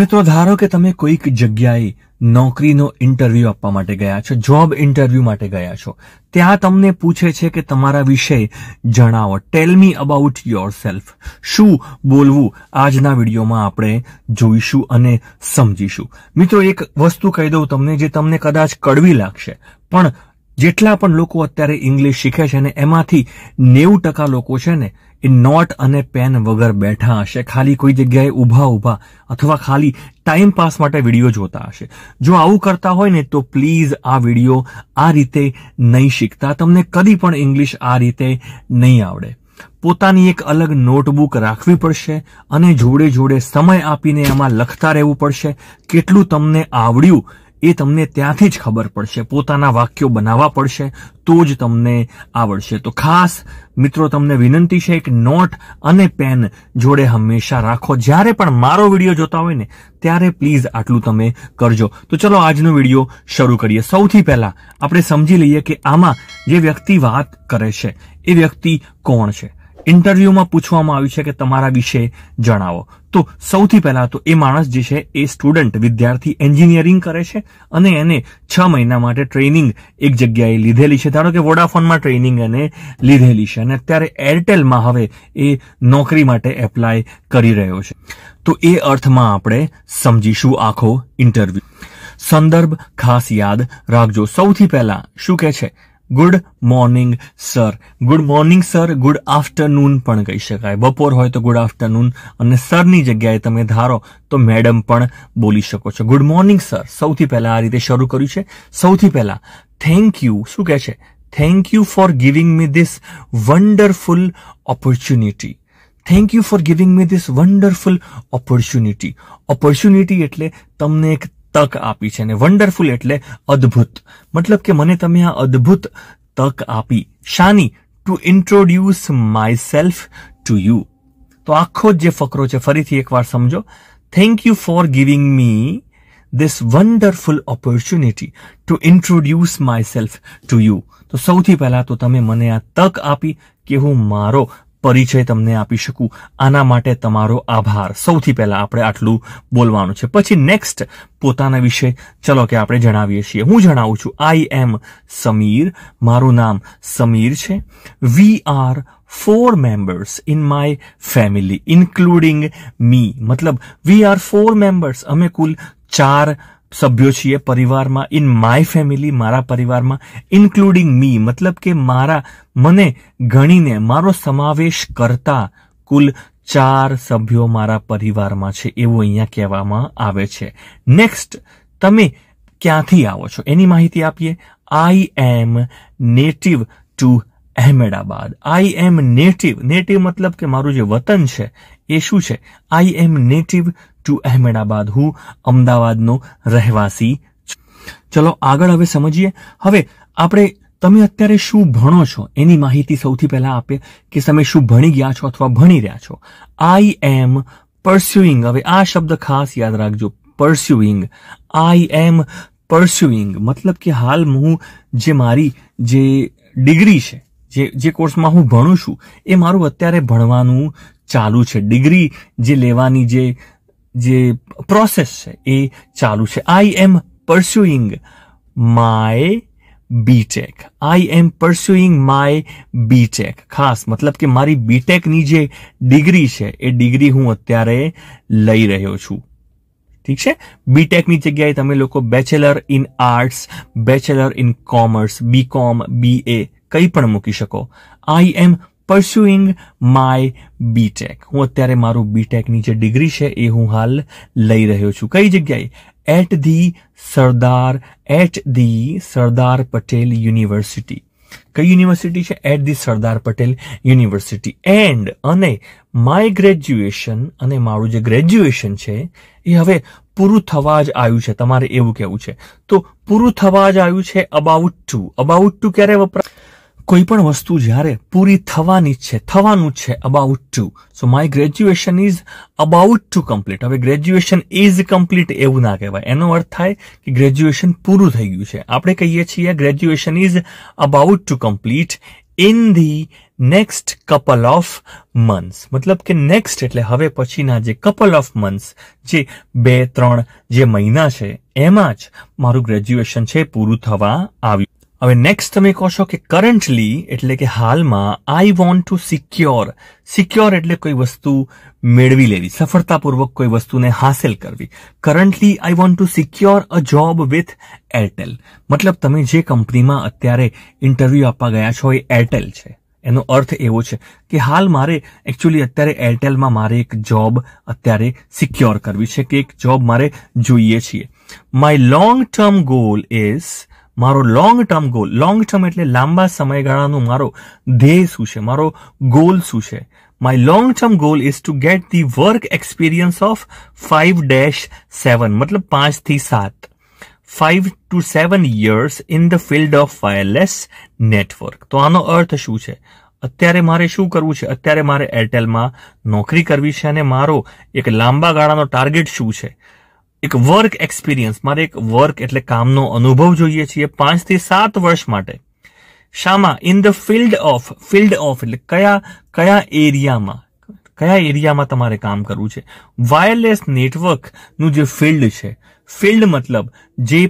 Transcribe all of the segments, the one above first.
મિત્રો ધારો કે તમે કોઈક જગ્યાએ નોકરીનો ઇન્ટરવ્યુ આપવા માટે ગયા છો જોબ ઇન્ટરવ્યુ માટે ગયા છો ત્યાં તમને પૂછે છે કે તમારા વિશે જણાવો tell me about yourself શું બોલવું આજના વિડીયોમાં આપણે જોઈશું અને સમજીશું મિત્રો એક વસ્તુ કહી દઉં તમને જે તમને કદાચ કડવી લાગશે પણ જેટલા પણ લોકો અત્યારે ઇંગ્લિશ શીખે છે ને એમાંથી નેવું ટકા લોકો છે ને એ નોટ અને પેન વગર બેઠા હશે ખાલી કોઈ જગ્યાએ ઊભા ઊભા અથવા ખાલી ટાઈમ પાસ માટે વિડીયો જોતા હશે જો આવું કરતા હોય ને તો પ્લીઝ આ વિડીયો આ રીતે નહીં શીખતા તમને કદી પણ ઇંગ્લિશ આ રીતે નહીં આવડે પોતાની એક અલગ નોટબુક રાખવી પડશે અને જોડે જોડે સમય આપીને એમાં લખતા રહેવું પડશે કેટલું તમને આવડ્યું એ તમને ત્યાંથી જ ખબર પડશે પોતાના વાક્યો બનાવવા પડશે તો જ તમને આવડશે તો ખાસ મિત્રો તમને વિનંતી છે એક નોટ અને પેન જોડે હંમેશા રાખો જ્યારે પણ મારો વિડીયો જોતા હોય ને ત્યારે પ્લીઝ આટલું તમે કરજો તો ચલો આજનો વિડીયો શરૂ કરીએ સૌથી પહેલા આપણે સમજી લઈએ કે આમાં જે વ્યક્તિ વાત કરે છે એ વ્યક્તિ કોણ છે ઇન્ટરવ્યુમાં પૂછવામાં આવ્યું છે કે તમારા વિશે જણાવો તો સૌથી પહેલા તો એ માણસ જે છે એ સ્ટુડન્ટ વિદ્યાર્થી એન્જિનિયરિંગ કરે છે અને એને છ મહિના માટે ટ્રેનિંગ એક જગ્યાએ લીધેલી છે ધારો કે વોડાફોનમાં ટ્રેનિંગ એને લીધેલી છે અને અત્યારે એરટેલમાં હવે એ નોકરી માટે એપ્લાય કરી રહ્યો છે તો એ અર્થમાં આપણે સમજીશું આખો ઇન્ટરવ્યુ સંદર્ભ ખાસ યાદ રાખજો સૌથી પહેલા શું કહે છે good morning sir good morning sir good afternoon પણ કહી શકાય બપોર હોય તો ગુડ આફ્ટરનૂન અને સરની જગ્યાએ તમે ધારો તો મેડમ પણ બોલી શકો છો ગુડ મોર્નિંગ સર સૌથી પહેલાં આ રીતે શરૂ કર્યું છે સૌથી પહેલાં થેન્ક યુ શું કહે છે thank you for giving me this wonderful opportunity thank you for giving me this wonderful opportunity opportunity એટલે તમને એક तक आपी छे ने वंडरफुल એટલે અદ્ભુત મતલબ કે મને તમે આ અદ્ભુત તક આપી શાનિ to introduce myself to you તો આખો જે ફકરો છે ફરીથી એકવાર સમજો thank you for giving me this wonderful opportunity to introduce myself to you તો સૌથી પહેલા તો તમે મને આ તક આપી કે હું મારો પરિચય તમને આપી શકું આના માટે તમારો આભાર સૌથી પહેલાં આપણે આટલું બોલવાનું છે પછી નેક્સ્ટ પોતાના વિશે ચલો કે આપણે જણાવીએ છીએ હું જણાવું છું આઈ એમ સમીર મારું નામ સમીર છે we are four members in my family including me મતલબ વી આર ફોર મેમ્બર્સ અમે કુલ ચાર સભ્યો છીએ પરિવારમાં ઇન માય ફેમિલી મારા પરિવારમાં ઇન્ક્લુડિંગ મી મતલબ કે મારા મને ગણીને મારો સમાવેશ કરતા કુલ ચાર સભ્યો મારા પરિવારમાં છે એવું અહીંયા કહેવામાં આવે છે નેક્સ્ટ તમે ક્યાંથી આવો છો એની માહિતી આપીએ I am native to Ahmedabad I am native native મતલબ કે મારું જે વતન છે એ શું છે I am native to Ahmedabad હું અમદાવાદનો રહેવાસી ચલો આગળ હવે સમજીએ હવે આપણે તમે અત્યારે શું ભણો છો એની માહિતી સૌથી પહેલા આપે કે તમે શું ભણી ગયા છો અથવા ભણી રહ્યા છો આઈ એમ પરસ્યુઇંગ હવે આ શબ્દ ખાસ યાદ રાખજો પરસ્યુઇંગ આઈ એમ પરસ્યુઇંગ મતલબ કે હાલ હું જે મારી જે ડિગ્રી છે જે જે કોર્સમાં હું ભણું છું એ મારું અત્યારે ભણવાનું ચાલુ છે ડિગ્રી જે લેવાની જે જે પ્રોસેસ છે એ ચાલુ છે I am pursuing my BTech I am pursuing my BTech ખાસ મતલબ કે મારી બીટેકની જે ડિગ્રી છે એ ડિગ્રી હું અત્યારે લઈ રહ્યો છું ઠીક છે બીટેકની જગ્યાએ તમે લોકો bachelor in arts bachelor in commerce BCom B A કંઈ પણ મૂકી શકો આઈ એમ પર્સ્યુઇંગ માય બીટેક હું અત્યારે મારું બીટેકની જે ડિગ્રી છે એ હું હાલ લઈ રહ્યો છું કઈ જગ્યાએ at the Sardar at the Sardar Patel university કઈ યુનિવર્સિટી છે at the Sardar Patel university and અને માય ગ્રેજ્યુએશન અને મારું જે ગ્રેજ્યુએશન છે એ હવે પૂરું થવા જ આવ્યું છે તમારે એવું કહેવું છે તો પૂરું થવા જ આવ્યું છે અબાઉટ ટુ અબાઉટ ટુ ક્યારે વપરાય કોઈ પણ વસ્તુ જ્યારે પૂરી થવાની છે થવાનું છે about to so my graduation is about to complete હવે ગ્રેજ્યુએશન ઇઝ કમ્પ્લીટ એવું ના કહેવાય એનો અર્થ થાય કે ગ્રેજ્યુએશન પૂરું થઈ ગયું છે આપણે કહીએ છીએ graduation is about to complete in the next couple of months મતલબ કે નેક્સ્ટ એટલે હવે પછીના જે કપલ ઓફ મંથ્સ જે બે ત્રણ જે મહિના છે એમાં જ મારું ગ્રેજ્યુએશન છે પૂરું થવા આવ્યું હવે નેક્સ્ટ તમે કહો છો કે કરન્ટલી એટલે કે હાલમાં I want to secure secure એટલે કોઈ વસ્તુ મેળવી લેવી સફળતાપૂર્વક કોઈ વસ્તુને હાંસલ કરવી currently I want to secure a job with Airtel મતલબ તમે જે કંપનીમાં અત્યારે ઇન્ટરવ્યૂ આપવા ગયા છો એ એરટેલ છે એનો અર્થ એવો છે કે હાલ મારે એકચ્યુઅલી અત્યારે એરટેલમાં મારે એક જોબ અત્યારે સિક્યોર કરવી છે કે એક જોબ મારે જોઈએ છીએ my long term goal is મારો long term goal long term એટલે લાંબા સમયગાળાનું મારો ધ્યેય શું છે મારો ગોલ શું છે my long term goal is to get the work experience of five dash seven મતલબ પાંચથી સાત five to seven years in the field of wireless network તો આનો અર્થ શું છે અત્યારે મારે શું કરવું છે અત્યારે મારે એરટેલમાં નોકરી કરવી છે અને મારો એક લાંબા ગાળાનો ટાર્ગેટ શું છે એક વર્ક એક્સપિરિયન્સ મારે એક વર્ક એટલે કામનો અનુભવ જોઈએ છીએ પાંચથી સાત વર્ષ માટે શામાં in the field of field of એટલે કયા કયા એરિયામાં કયા એરિયામાં તમારે કામ કરવું છે વાયરલેસ નેટવર્કનું જે ફિલ્ડ છે ફિલ્ડ મતલબ જે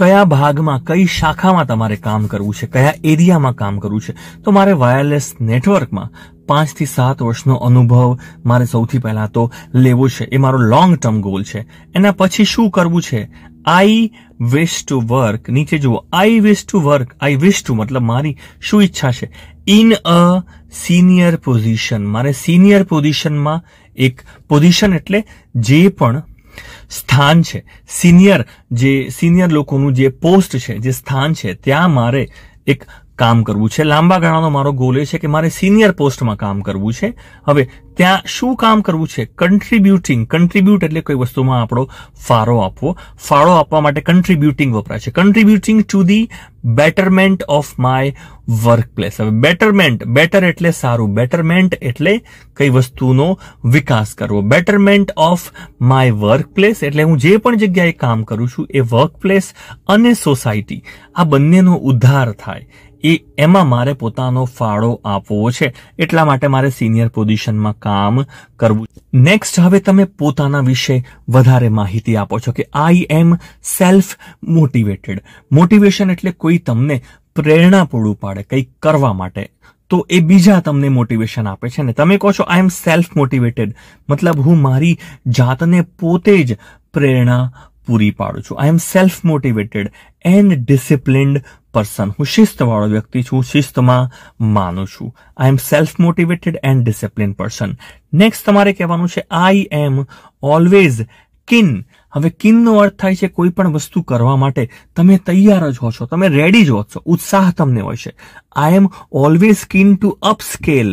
કયા ભાગમાં કઈ શાખામાં તમારે કામ કરવું છે કયા એરિયામાં કામ કરવું છે તો મારે વાયરલેસ નેટવર્કમાં પાંચથી સાત વર્ષનો અનુભવ મારે સૌથી પહેલાં તો લેવો છે એ મારો લોંગ ટર્મ ગોલ છે એના પછી શું કરવું છે આઈ વિશ ટુ વર્ક નીચે જુઓ I wish to work I wish to મતલબ મારી શું ઈચ્છા છે ઇન અ સિનિયર પોઝિશન મારે સિનિયર પોઝિશનમાં એક પોઝિશન એટલે જે પણ સ્થાન છે સિનિયર જે સિનિયર લોકોનું જે પોસ્ટ છે જે સ્થાન છે ત્યાં મારે એક કામ કરવું છે લાંબા ગાળાનો મારો ગોલ એ છે કે મારે સિનિયર પોસ્ટમાં કામ કરવું છે હવે ત્યાં શું કામ કરવું છે કન્ટ્રીબ્યુટિંગ કન્ટ્રીબ્યુટ એટલે કોઈ વસ્તુમાં આપણો ફાળો આપવો ફાળો આપવા માટે કન્ટ્રીબ્યુટિંગ વપરાય છે contributing to the betterment of my work place હવે બેટરમેન્ટ બેટર એટલે સારું બેટરમેન્ટ એટલે કઈ વસ્તુનો વિકાસ કરવો betterment of my work place એટલે હું જે પણ જગ્યાએ કામ કરું છું એ વર્ક પ્લેસ અને સોસાયટી આ બંનેનો ઉદ્ધાર થાય એ એમાં મારે પોતાનો ફાળો આપવો છે એટલા માટે મારે સિનિયર પોઝિશનમાં કામ કરવું નેક્સ્ટ હવે તમે પોતાના વિશે વધારે માહિતી આપો છો કે I am self motivated motivation એટલે કોઈ તમને પ્રેરણા પૂરું પાડે કંઈક કરવા માટે તો એ બીજા તમને મોટિવેશન આપે છે ને તમે કહો છો આઈ એમ સેલ્ફ મોટિવેટેડ મતલબ હું મારી જાતને પોતે જ પ્રેરણા પૂરી પાડું છું I am self motivated and disciplined person હું શિસ્તવાળો વ્યક્તિ છું શિસ્તમાં માનું છું I am self motivated and discipline person next તમારે કહેવાનું છે આઈ એમ ઓલવેઝ કિન હવે કિનનો અર્થ થાય છે કોઈ પણ વસ્તુ કરવા માટે તમે તૈયાર જ હો છો તમે રેડી જ હો છો ઉત્સાહ તમને હોય છે I am always keen to upscale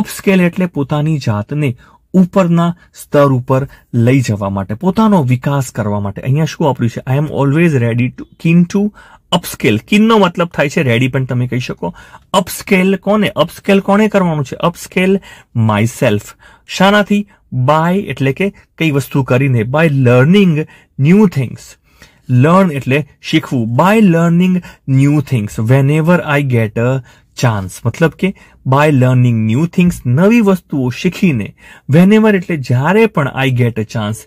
upscale એટલે પોતાની જાતને ઉપરના સ્તર ઉપર લઈ જવા માટે પોતાનો વિકાસ કરવા માટે અહીંયા શું વાપર્યું છે I am always ready to keen to upscale કિનનો મતલબ થાય છે રેડી પણ તમે કહી શકો અપસ્કેલ કોને અપસ્કેલ કોને કરવાનું છે અપસ્કેલ માય સેલ્ફ શાનાથી બાય એટલે કે કઈ વસ્તુ કરીને by learning new things learn એટલે શીખવું by learning new things whenever I get a chance મતલબ કે બાય લર્નિંગ ન્યૂ થિંગ્સ નવી વસ્તુઓ શીખીને વેનેવર એટલે જ્યારે પણ આઈ ગેટ અ ચાન્સ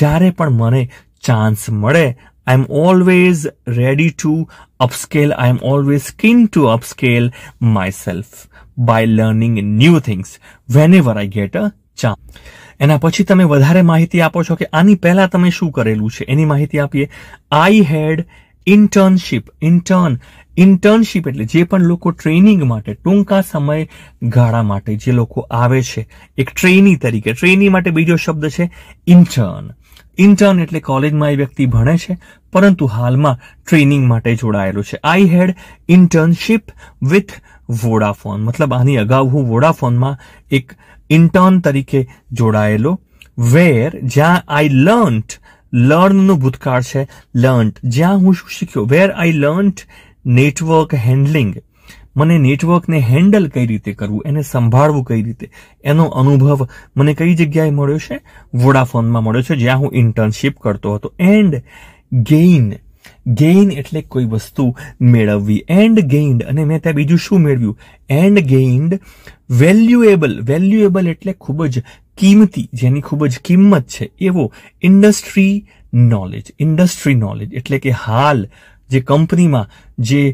જ્યારે પણ મને ચાન્સ મળે I'm always ready to upscale. I'm always keen to upscale myself by learning new things whenever I get a chance. એના પછી તમે વધારે માહિતી આપો છો કે આની પહેલા તમે શું કરેલું છે એની માહિતી આપીએ I had internship intern internship એટલે જે પણ લોકો ટ્રેનિંગ માટે ટૂંકા સમય ગાળા માટે જે લોકો આવે છે એક ટ્રેની તરીકે ટ્રેની માટે બીજો શબ્દ છે ઇન્ટર્ન ઇન્ટર્ન એટલે કોલેજમાં એ વ્યક્તિ ભણે છે પરંતુ હાલમાં ટ્રેનિંગ માટે જોડાયેલો છે I had internship with Vodafone મતલબ આની અગાઉ હું વોડાફોનમાં એક ઇન્ટર્ન તરીકે જોડાયેલો વેર જ્યાં આઈ લર્ન્ટ લર્નનું ભૂતકાળ છે લર્ન્ટ જ્યાં હું શું શીખ્યો where I learnt network handling મને નેટવર્કને હેન્ડલ કઈ રીતે કરવું એને સંભાળવું કઈ રીતે એનો અનુભવ મને કઈ જગ્યાએ મળ્યો છે વોડાફોનમાં મળ્યો છે જ્યાં હું ઇન્ટર્નશીપ કરતો હતો એન્ડ ગેઇન ગેઇન એટલે કોઈ વસ્તુ મેળવવી એન્ડ ગેઇન્ડ અને મેં ત્યાં બીજું શું મેળવ્યું એન્ડ ગેઇન્ડ વેલ્યુએબલ વેલ્યુએબલ એટલે ખૂબ જ કિંમતી જેની ખૂબ જ કિંમત છે એવો ઇન્ડસ્ટ્રી નોલેજ ઇન્ડસ્ટ્રી નોલેજ એટલે કે હાલ જે કંપનીમાં જે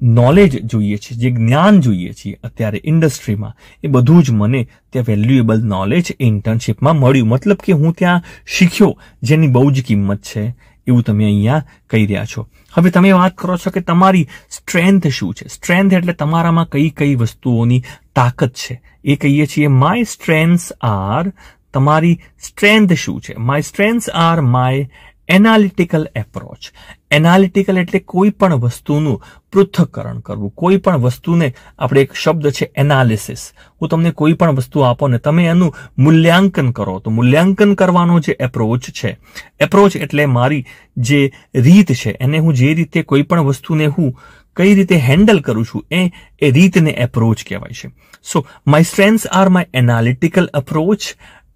નોલેજ જોઈએ છે જે જ્ઞાન જોઈએ છીએ અત્યારે ઇન્ડસ્ટ્રીમાં એ બધું જ મને ત્યાં વેલ્યુએબલ નોલેજ ઇન્ટર્નશીપમાં મળ્યું મતલબ કે હું ત્યાં શીખ્યો જેની બહુ જ કિંમત છે એવું તમે અહીંયા કહી રહ્યા છો હવે તમે વાત કરો છો કે તમારી સ્ટ્રેન્થ શું છે સ્ટ્રેન્થ એટલે તમારામાં કઈ કઈ વસ્તુઓની તાકાત છે એ કહીએ છીએ માય સ્ટ્રેન્થ્સ આર તમારી સ્ટ્રેન્થ શું છે my strengths are my analytical approach analytical એટલે કોઈ પણ વસ્તુનું પૃથ્થકરણ કરવું કોઈ પણ વસ્તુને આપણે એક શબ્દ છે એનાલિસિસ હું તમને કોઈ પણ વસ્તુ આપો ને તમે એનું મૂલ્યાંકન કરો તો મૂલ્યાંકન કરવાનો જે એપ્રોચ છે એપ્રોચ એટલે મારી જે રીત છે એને હું જે રીતે કોઈ પણ વસ્તુને હું કઈ રીતે હેન્ડલ કરું છું એ એ રીતને એપ્રોચ કહેવાય છે so my strengths are my analytical approach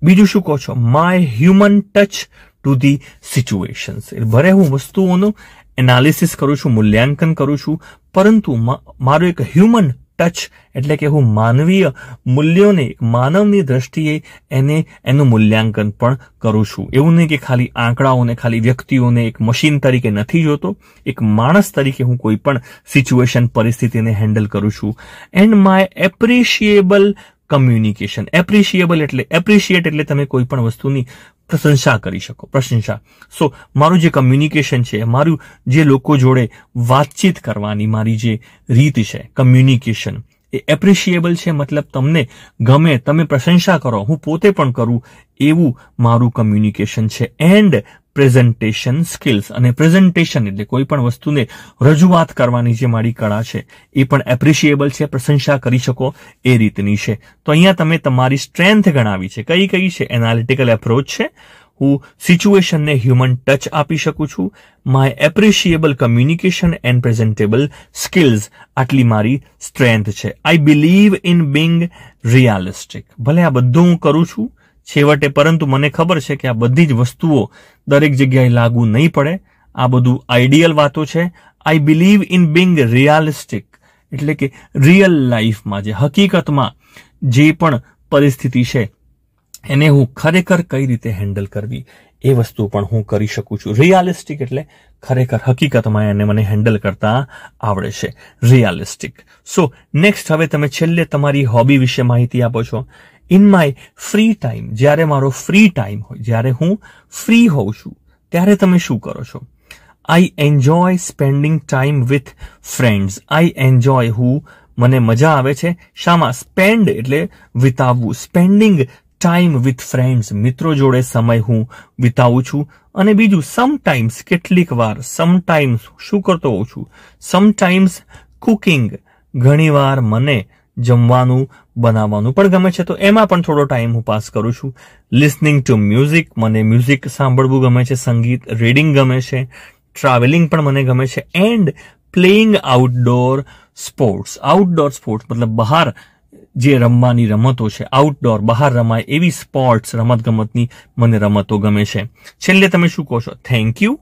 બીજું શું કહો છો my human touch to the situations એટલે ભલે હું વસ્તુઓનું એનાલિસિસ કરું છું મૂલ્યાંકન કરું છું પરંતુ મારો એક હ્યુમન ટચ એટલે કે હું માનવીય મૂલ્યોને માનવની દ્રષ્ટિએ એને એનું મૂલ્યાંકન પણ કરું છું એવું નહીં કે ખાલી આંકડાઓને ખાલી વ્યક્તિઓને એક મશીન તરીકે નથી જોતો એક માણસ તરીકે હું કોઈ પણ સિચ્યુએશન પરિસ્થિતિને હેન્ડલ કરું છું and my appreciable communication appreciable એટલે એપ્રિશિએટ એટલે તમે કોઈ પણ વસ્તુની પ્રશંસા કરી શકો પ્રશંસા સો મારું જે કમ્યુનિકેશન છે મારું જે લોકો જોડે વાતચીત કરવાની મારી જે રીત છે કમ્યુનિકેશન એ એપ્રિશિએબલ છે મતલબ તમને ગમે તમે પ્રશંસા કરો હું પોતે પણ કરું એવું મારું કમ્યુનિકેશન છે એન્ડ પ્રેઝન્ટેશન સ્કિલ્સ અને પ્રેઝન્ટેશન એટલે કોઈ પણ વસ્તુને રજૂઆત કરવાની જે મારી કળા છે એ પણ એપ્રિશિએબલ છે પ્રશંસા કરી શકો એ રીતની છે તો અહીંયા તમે તમારી સ્ટ્રેન્થ ગણાવી છે કઈ કઈ છે એનાલિટિકલ એપ્રોચ છે હું સિચ્યુએશનને હ્યુમન ટચ આપી શકું છું my appreciable communication and presentable skills આટલી મારી સ્ટ્રેન્થ છે I believe in being realistic ભલે આ બધું હું કરું છું છેવટે પરંતુ મને ખબર છે કે આ બધી જ વસ્તુઓ દરેક જગ્યાએ લાગુ નહીં પડે આ બધું આઈડિયલ વાતો છે I believe in being realistic એટલે કે રિયલ લાઈફમાં જે હકીકતમાં જે પણ પરિસ્થિતિ છે એને હું ખરેખર કઈ રીતે હેન્ડલ કરવી એ વસ્તુ પણ હું કરી શકું છું રિયાલિસ્ટિક એટલે ખરેખર હકીકતમાં એને મને હેન્ડલ કરતા આવડે છે રિયાલિસ્ટિક સો નેક્સ્ટ હવે તમે છેલ્લે તમારી હોબી વિશે માહિતી આપો છો ઇન માય ફ્રી ટાઈમ જ્યારે મારો ફ્રી ટાઈમ હોય જ્યારે હું ફ્રી હોઉં છું ત્યારે તમે શું કરો છો I enjoy spending time with friends I enjoy હું મને મજા આવે છે શામાં સ્પેન્ડ એટલે વિતાવવું સ્પેન્ડિંગ ટાઈમ વિથ ફ્રેન્ડ્સ મિત્રો જોડે સમય હું વિતાવું છું અને બીજું સમટાઈમ્સ કેટલીક વાર સમટાઈમ્સ શું કરતો હોઉં છું સમટાઈમ્સ કુકિંગ ઘણીવાર મને જમવાનું બનાવવાનું પણ ગમે છે તો એમાં પણ થોડો ટાઈમ હું પાસ કરું છું લિસનિંગ ટુ મ્યુઝિક મને મ્યુઝિક સાંભળવું ગમે છે સંગીત રીડિંગ ગમે છે ટ્રાવેલિંગ પણ મને ગમે છે and playing outdoor sports outdoor sports મતલબ બહાર જે રમવાની રમતો છે આઉટડોર બહાર રમાય એવી સ્પોર્ટ્સ રમતગમતની મને રમતો ગમે છે છેલ્લે તમે શું કહો છો થેન્ક યુ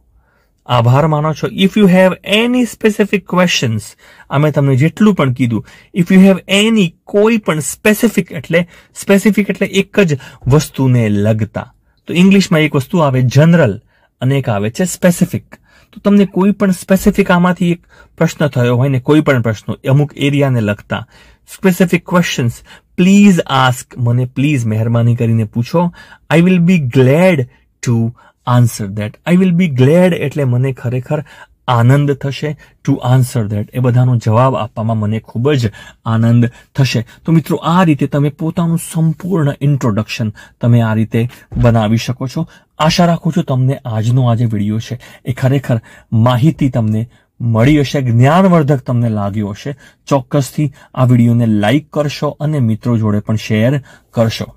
આભાર માનો છો if you have any specific questions અમે તમને જેટલું પણ કીધું ઇફ યુ હેવ એની કોઈ પણ સ્પેસિફિક એટલે સ્પેસિફિક એટલે એક જ વસ્તુને લગતા તો ઇંગ્લિશમાં એક વસ્તુ આવે જનરલ અને એક આવે છે સ્પેસિફિક તો તમને કોઈ પણ સ્પેસિફિક આમાંથી એક પ્રશ્ન થયો હોય ને કોઈ પણ પ્રશ્નો અમુક એરિયાને લગતા સ્પેસિફિક ક્વેશ્ચન્સ પ્લીઝ આસ્ક મને પ્લીઝ મહેરબાની કરીને પૂછો I will be glad to answer that I will be glad એટલે મને ખરેખર આનંદ થશે ટુ આન્સર દેટ એ બધાનો જવાબ આપવામાં મને ખૂબ જ આનંદ થશે તો મિત્રો આ રીતે તમે પોતાનું સંપૂર્ણ ઇન્ટ્રોડક્શન તમે આ રીતે બનાવી શકો છો આશા રાખું છું તમને આજનો આ જે વિડીયો છે એ ખરેખર માહિતી તમને મળી હશે જ્ઞાનવર્ધક તમને લાગ્યો હશે ચોક્કસથી આ વિડીયોને લાઈક કરશો અને મિત્રો જોડે પણ શેર કરશો